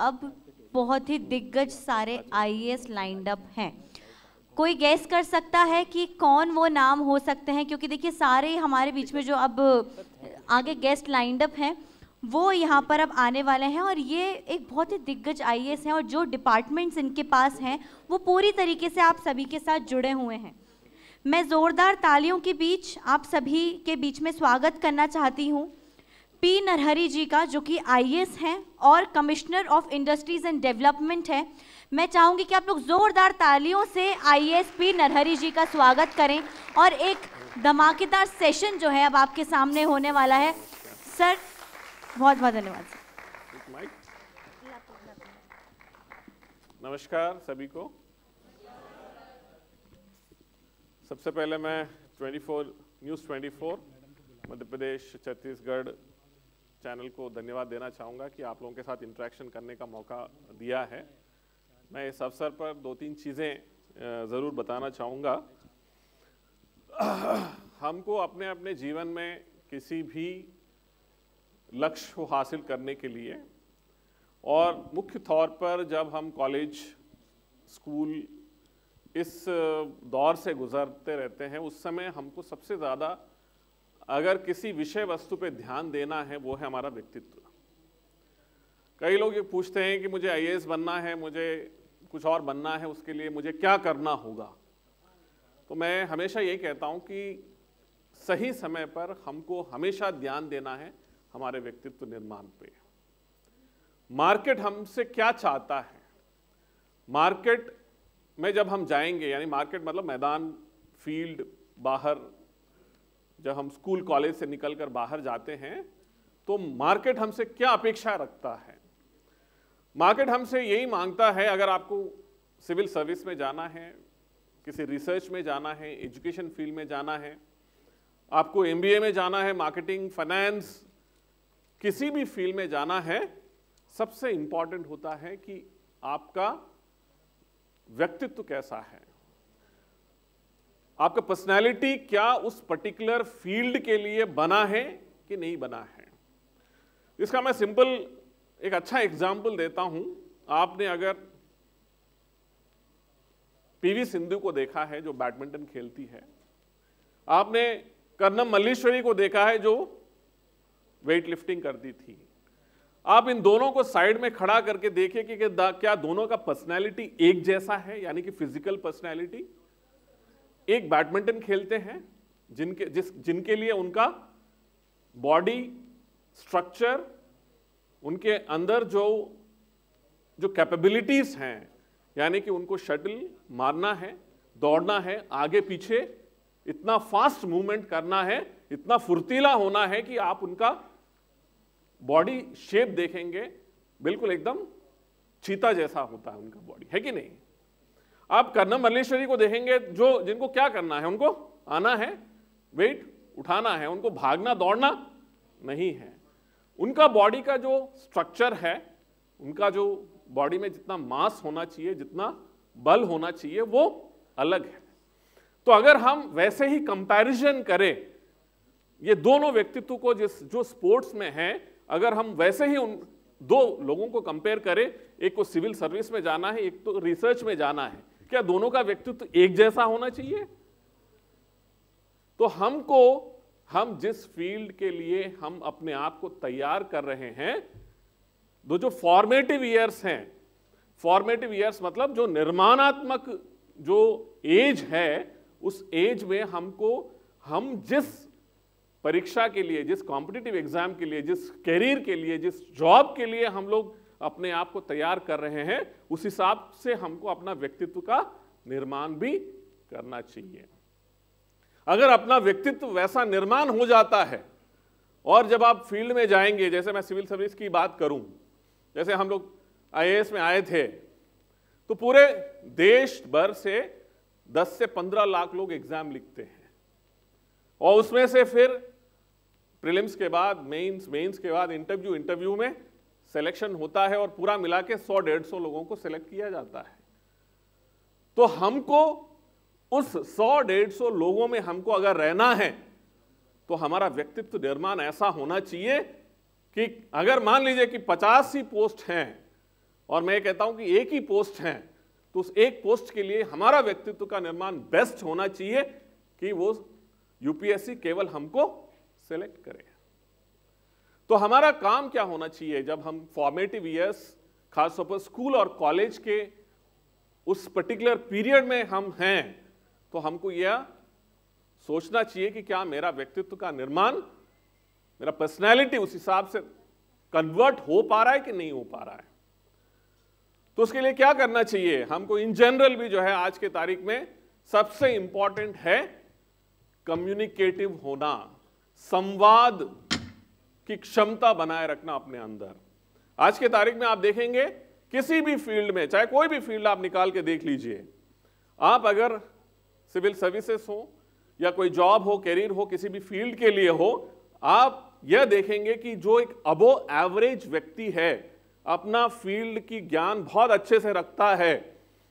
अब बहुत ही दिग्गज सारे आईएएस लाइंड अप हैं कोई गैस कर सकता है कि कौन वो नाम हो सकते हैं क्योंकि देखिए सारे हमारे बीच में जो अब आगे गेस्ट लाइंड अप हैं वो यहाँ पर अब आने वाले हैं और ये एक बहुत ही दिग्गज आईएएस हैं और जो डिपार्टमेंट्स इनके पास हैं वो पूरी तरीके से आप सभी के साथ जुड़े हुए हैं मैं ज़ोरदार तालियों के बीच आप सभी के बीच में स्वागत करना चाहती हूँ पी नरहरी जी का जो कि आईएएस हैं और commissioner of industries and development है मैं चाहूंगी कि आप लोग ज़ोरदार तालियों से आईएएस पी नरहरी जी का स्वागत करें और एक धमाकेदार सेशन जो है अब आपके सामने होने वाला है सर बहुत बहुत धन्यवाद नमस्कार सभी को सबसे पहले मैं 24 न्यूज़ 24 मध्य प्रदेश छत्तीसगढ़ चैनल को धन्यवाद देना चाहूँगा कि आप लोगों के साथ इंट्रैक्शन करने का मौका दिया है मैं इस अवसर पर दो तीन चीज़ें ज़रूर बताना चाहूँगा हमको अपने अपने जीवन में किसी भी लक्ष्य को हासिल करने के लिए और मुख्य तौर पर जब हम कॉलेज स्कूल इस दौर से गुजरते रहते हैं उस समय हमको सबसे ज़्यादा अगर किसी विषय वस्तु पे ध्यान देना है वो है हमारा व्यक्तित्व कई लोग ये पूछते हैं कि मुझे आई बनना है मुझे कुछ और बनना है उसके लिए मुझे क्या करना होगा तो मैं हमेशा ये कहता हूँ कि सही समय पर हमको हमेशा ध्यान देना है हमारे व्यक्तित्व निर्माण पे मार्केट हमसे क्या चाहता है मार्केट में जब हम जाएंगे यानी मार्केट मतलब मैदान फील्ड बाहर जब हम स्कूल कॉलेज से निकलकर बाहर जाते हैं तो मार्केट हमसे क्या अपेक्षा रखता है मार्केट हमसे यही मांगता है अगर आपको सिविल सर्विस में जाना है किसी रिसर्च में जाना है एजुकेशन फील्ड में जाना है आपको एम में जाना है मार्केटिंग फाइनेंस किसी भी फील्ड में जाना है सबसे इंपॉर्टेंट होता है कि आपका व्यक्तित्व कैसा है आपका पर्सनैलिटी क्या उस पर्टिकुलर फील्ड के लिए बना है कि नहीं बना है इसका मैं सिंपल एक अच्छा एग्जाम्पल देता हूं आपने अगर पीवी सिंधु को देखा है जो बैडमिंटन खेलती है आपने कर्नम मल्लेश्वरी को देखा है जो वेट लिफ्टिंग करती थी आप इन दोनों को साइड में खड़ा करके देखिए कि क्या दोनों का पर्सनैलिटी एक जैसा है यानी कि फिजिकल पर्सनैलिटी एक बैडमिंटन खेलते हैं जिनके जिस जिनके लिए उनका बॉडी स्ट्रक्चर उनके अंदर जो जो कैपेबिलिटीज़ हैं यानी कि उनको शटल मारना है दौड़ना है आगे पीछे इतना फास्ट मूवमेंट करना है इतना फुर्तीला होना है कि आप उनका बॉडी शेप देखेंगे बिल्कुल एकदम चीता जैसा होता है उनका बॉडी है कि नहीं आप कर्ण मल्लेश्वरी को देखेंगे जो जिनको क्या करना है उनको आना है वेट उठाना है उनको भागना दौड़ना नहीं है उनका बॉडी का जो स्ट्रक्चर है उनका जो बॉडी में जितना मास होना चाहिए जितना बल होना चाहिए वो अलग है तो अगर हम वैसे ही कंपैरिजन करें ये दोनों व्यक्तित्व को जिस जो स्पोर्ट्स में है अगर हम वैसे ही उन दो लोगों को कंपेयर करें एक को सिविल सर्विस में जाना है एक तो रिसर्च में जाना है क्या दोनों का व्यक्तित्व एक जैसा होना चाहिए तो हमको हम जिस फील्ड के लिए हम अपने आप को तैयार कर रहे हैं दो जो फॉर्मेटिव ईयर्स हैं फॉर्मेटिव ईयर्स मतलब जो निर्माणात्मक जो एज है उस एज में हमको हम जिस परीक्षा के लिए जिस कॉम्पिटिटिव एग्जाम के लिए जिस करियर के लिए जिस जॉब के लिए हम लोग अपने आप को तैयार कर रहे हैं उस हिसाब से हमको अपना व्यक्तित्व का निर्माण भी करना चाहिए अगर अपना व्यक्तित्व वैसा निर्माण हो जाता है और जब आप फील्ड में जाएंगे जैसे मैं सिविल सर्विस की बात करूं जैसे हम लोग आई में आए थे तो पूरे देश भर से 10 से 15 लाख लोग एग्जाम लिखते हैं और उसमें से फिर प्रीलिम्स के बाद मेंस मेंस के बाद इंटरव्यू इंटरव्यू में सिलेक्शन होता है और पूरा मिला के सौ डेढ़ सौ लोगों को सिलेक्ट किया जाता है तो हमको उस सौ डेढ़ सौ लोगों में हमको अगर रहना है तो हमारा व्यक्तित्व निर्माण ऐसा होना चाहिए कि अगर मान लीजिए कि पचास ही पोस्ट हैं और मैं कहता हूं कि एक ही पोस्ट है तो उस एक पोस्ट के लिए हमारा व्यक्तित्व का निर्माण बेस्ट होना चाहिए कि वो यूपीएससी केवल हमको सेलेक्ट करे तो हमारा काम क्या होना चाहिए जब हम फॉर्मेटिव ईयर्स खासतौर पर स्कूल और कॉलेज के उस पर्टिकुलर पीरियड में हम हैं तो हमको यह सोचना चाहिए कि क्या मेरा व्यक्तित्व का निर्माण मेरा पर्सनैलिटी उस हिसाब से कन्वर्ट हो पा रहा है कि नहीं हो पा रहा है तो उसके लिए क्या करना चाहिए हमको इन जनरल भी जो है आज के तारीख में सबसे इंपॉर्टेंट है कम्युनिकेटिव होना संवाद की क्षमता बनाए रखना अपने अंदर आज के तारीख में आप देखेंगे किसी भी फील्ड में चाहे कोई भी फील्ड आप निकाल के देख लीजिए आप अगर सिविल सर्विसेज हो या कोई जॉब हो करियर हो किसी भी फील्ड के लिए हो आप यह देखेंगे कि जो एक अबो एवरेज व्यक्ति है अपना फील्ड की ज्ञान बहुत अच्छे से रखता है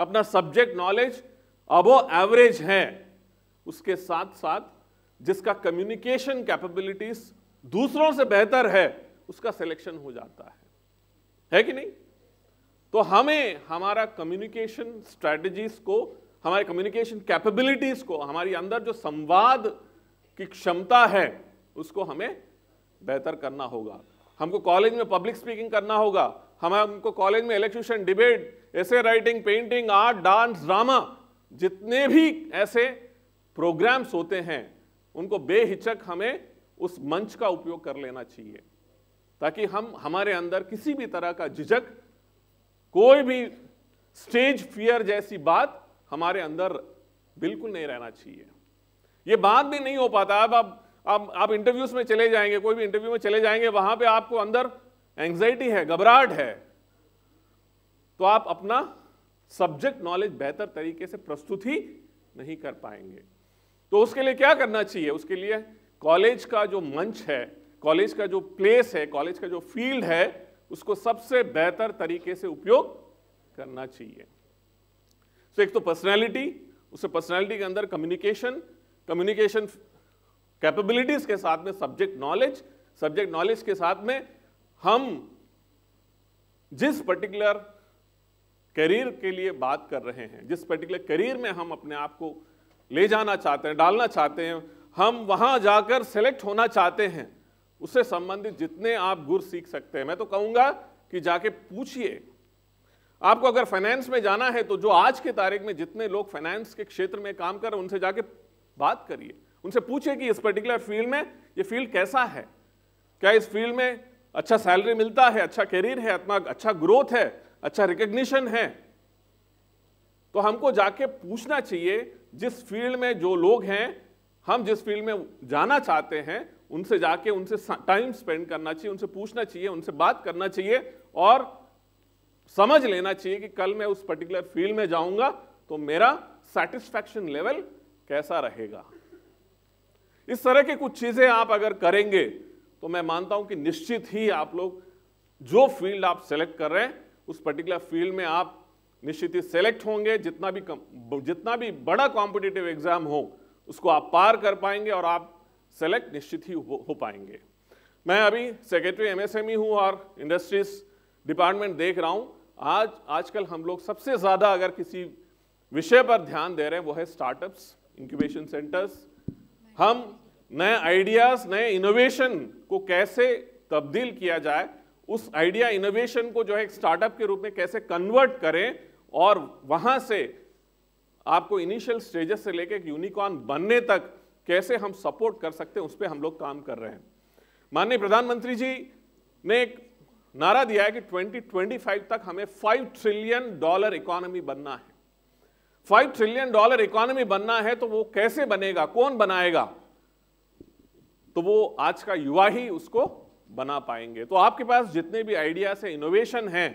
अपना सब्जेक्ट नॉलेज अबो एवरेज है उसके साथ साथ जिसका कम्युनिकेशन कैपेबिलिटीज दूसरों से बेहतर है उसका सिलेक्शन हो जाता है है कि नहीं तो हमें हमारा कम्युनिकेशन स्ट्रेटजीज को हमारे कम्युनिकेशन कैपेबिलिटीज को हमारी अंदर जो संवाद की क्षमता है उसको हमें बेहतर करना होगा हमको कॉलेज में पब्लिक स्पीकिंग करना होगा हमें हमको कॉलेज में इलेक्ट्रिशन डिबेट ऐसे writing painting art dance drama जितने भी ऐसे प्रोग्राम्स होते हैं उनको बेहिचक हमें उस मंच का उपयोग कर लेना चाहिए ताकि हम हमारे अंदर किसी भी तरह का झिझक कोई भी स्टेज फियर जैसी बात हमारे अंदर बिल्कुल नहीं रहना चाहिए यह बात भी नहीं हो पाता अब आप आप, आप इंटरव्यूज में चले जाएंगे कोई भी इंटरव्यू में चले जाएंगे वहां पे आपको अंदर एंग्जाइटी है घबराहट है तो आप अपना सब्जेक्ट नॉलेज बेहतर तरीके से प्रस्तुत ही नहीं कर पाएंगे तो उसके लिए क्या करना चाहिए उसके लिए कॉलेज का जो मंच है कॉलेज का जो प्लेस है कॉलेज का जो फील्ड है उसको सबसे बेहतर तरीके से उपयोग करना चाहिए सो so, एक तो पर्सनैलिटी उससे पर्सनैलिटी के अंदर कम्युनिकेशन कम्युनिकेशन कैपेबिलिटीज के साथ में सब्जेक्ट नॉलेज सब्जेक्ट नॉलेज के साथ में हम जिस पर्टिकुलर करियर के लिए बात कर रहे हैं जिस पर्टिकुलर करियर में हम अपने आप को ले जाना चाहते हैं डालना चाहते हैं हम वहां जाकर सेलेक्ट होना चाहते हैं उससे संबंधित जितने आप गुर सीख सकते हैं मैं तो कहूंगा कि जाके पूछिए आपको अगर फाइनेंस में जाना है तो जो आज के तारीख में जितने लोग फाइनेंस के क्षेत्र में काम कर रहे हैं उनसे जाके बात करिए उनसे पूछिए कि इस पर्टिकुलर फील्ड में ये फील्ड कैसा है क्या इस फील्ड में अच्छा सैलरी मिलता है अच्छा करियर है अपना अच्छा ग्रोथ है अच्छा रिकग्निशन है तो हमको जाके पूछना चाहिए जिस फील्ड में जो लोग हैं हम जिस फील्ड में जाना चाहते हैं उनसे जाके उनसे टाइम स्पेंड करना चाहिए उनसे पूछना चाहिए उनसे बात करना चाहिए और समझ लेना चाहिए कि कल मैं उस पर्टिकुलर फील्ड में जाऊंगा तो मेरा सेटिस्फैक्शन लेवल कैसा रहेगा इस तरह की कुछ चीज़ें आप अगर करेंगे तो मैं मानता हूं कि निश्चित ही आप लोग जो फील्ड आप सेलेक्ट कर रहे हैं उस पर्टिकुलर फील्ड में आप निश्चित ही सेलेक्ट होंगे जितना भी कम जितना भी बड़ा कॉम्पिटेटिव एग्जाम हो उसको आप पार कर पाएंगे और आप सेलेक्ट निश्चित ही हो, हो पाएंगे मैं अभी सेक्रेटरी एमएसएमई e हूँ और इंडस्ट्रीज डिपार्टमेंट देख रहा हूँ आज आजकल हम लोग सबसे ज़्यादा अगर किसी विषय पर ध्यान दे रहे हैं वो है स्टार्टअप्स इंक्यूबेशन सेंटर्स हम नए आइडियाज़ नए इनोवेशन को कैसे तब्दील किया जाए उस आइडिया इनोवेशन को जो है स्टार्टअप के रूप में कैसे कन्वर्ट करें और वहाँ से आपको इनिशियल स्टेजेस से लेकर एक यूनिकॉर्न बनने तक कैसे हम सपोर्ट कर सकते हैं उस पर हम लोग काम कर रहे हैं माननीय प्रधानमंत्री जी ने एक नारा दिया है कि 2025 तक हमें 5 ट्रिलियन डॉलर इकोनॉमी बनना है 5 ट्रिलियन डॉलर इकोनॉमी बनना है तो वो कैसे बनेगा कौन बनाएगा तो वो आज का युवा ही उसको बना पाएंगे तो आपके पास जितने भी आइडिया है इनोवेशन है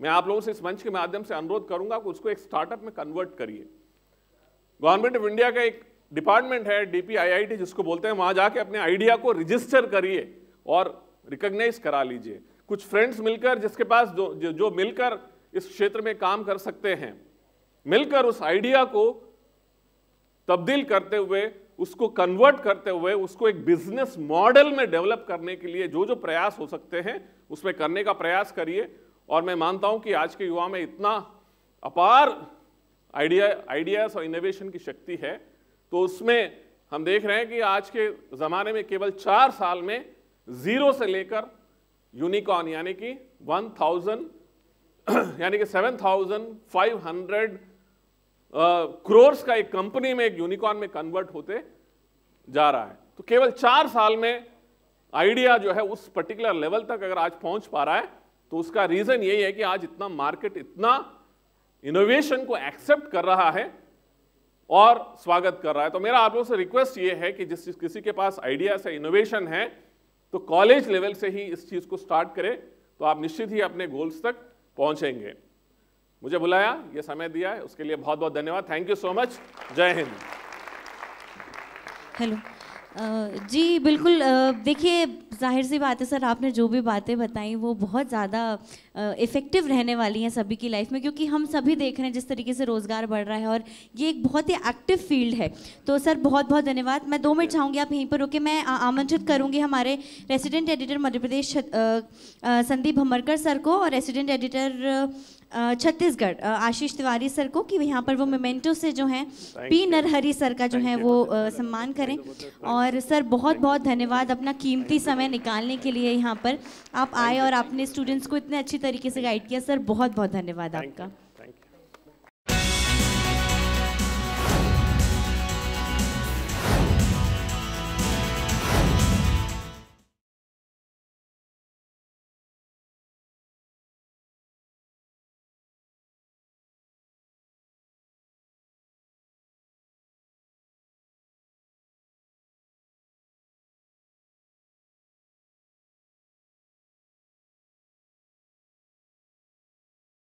मैं आप लोगों से इस मंच के माध्यम से अनुरोध करूंगा कि उसको एक स्टार्टअप में कन्वर्ट करिए गवर्नमेंट ऑफ इंडिया का एक डिपार्टमेंट है डीपीआईआईटी जिसको बोलते हैं वहां जाके अपने आइडिया को रजिस्टर करिए और रिकॉग्नाइज करा लीजिए कुछ फ्रेंड्स मिलकर जिसके पास जो, जो, जो मिलकर इस क्षेत्र में काम कर सकते हैं मिलकर उस आइडिया को तब्दील करते हुए उसको कन्वर्ट करते हुए उसको एक बिजनेस मॉडल में डेवलप करने के लिए जो जो प्रयास हो सकते हैं उसमें करने का प्रयास करिए और मैं मानता हूं कि आज के युवा में इतना अपार आइडिया आइडियाज़ और इनोवेशन की शक्ति है तो उसमें हम देख रहे हैं कि आज के ज़माने में केवल चार साल में ज़ीरो से लेकर यूनिकॉर्न यानी कि वन थाउजेंड यानी कि seven thousand five hundred crores का एक कंपनी में एक यूनिकॉर्न में कन्वर्ट होते जा रहा है तो केवल चार साल में आइडिया जो है उस पर्टिकुलर लेवल तक अगर आज पहुंच पा रहा है तो उसका रीज़न यही है कि आज इतना मार्केट इतना इनोवेशन को एक्सेप्ट कर रहा है और स्वागत कर रहा है तो मेरा आप लोगों से रिक्वेस्ट ये है कि जिस किसी के पास आइडियाज है इनोवेशन है तो कॉलेज लेवल से ही इस चीज़ को स्टार्ट करें तो आप निश्चित ही अपने गोल्स तक पहुंचेंगे मुझे बुलाया ये समय दिया है उसके लिए बहुत बहुत धन्यवाद थैंक यू सो मच जय हिंद हेलो जी बिल्कुल देखिए जाहिर सी बात है सर आपने जो भी बातें बताई वो बहुत ज़्यादा इफ़ेक्टिव रहने वाली हैं सभी की लाइफ में क्योंकि हम सभी देख रहे हैं जिस तरीके से रोज़गार बढ़ रहा है और ये एक बहुत ही एक्टिव फील्ड है तो सर बहुत बहुत धन्यवाद मैं दो मिनट चाहूँगी आप यहीं पर रुके मैं आमंत्रित करूँगी हमारे resident editor Madhya Pradesh Sandeep Bhamarkar sir को और resident editor Chhattisgarh Ashish Tiwari sir को कि यहाँ पर वो मेमेंटो से जो है पी नरहरी सर का जो है वो सम्मान करें और सर बहुत बहुत धन्यवाद अपना कीमती समय निकालने के लिए यहाँ पर आप आए और आपने स्टूडेंट्स को इतने अच्छी तरीके से गाइड किया सर बहुत बहुत धन्यवाद आपका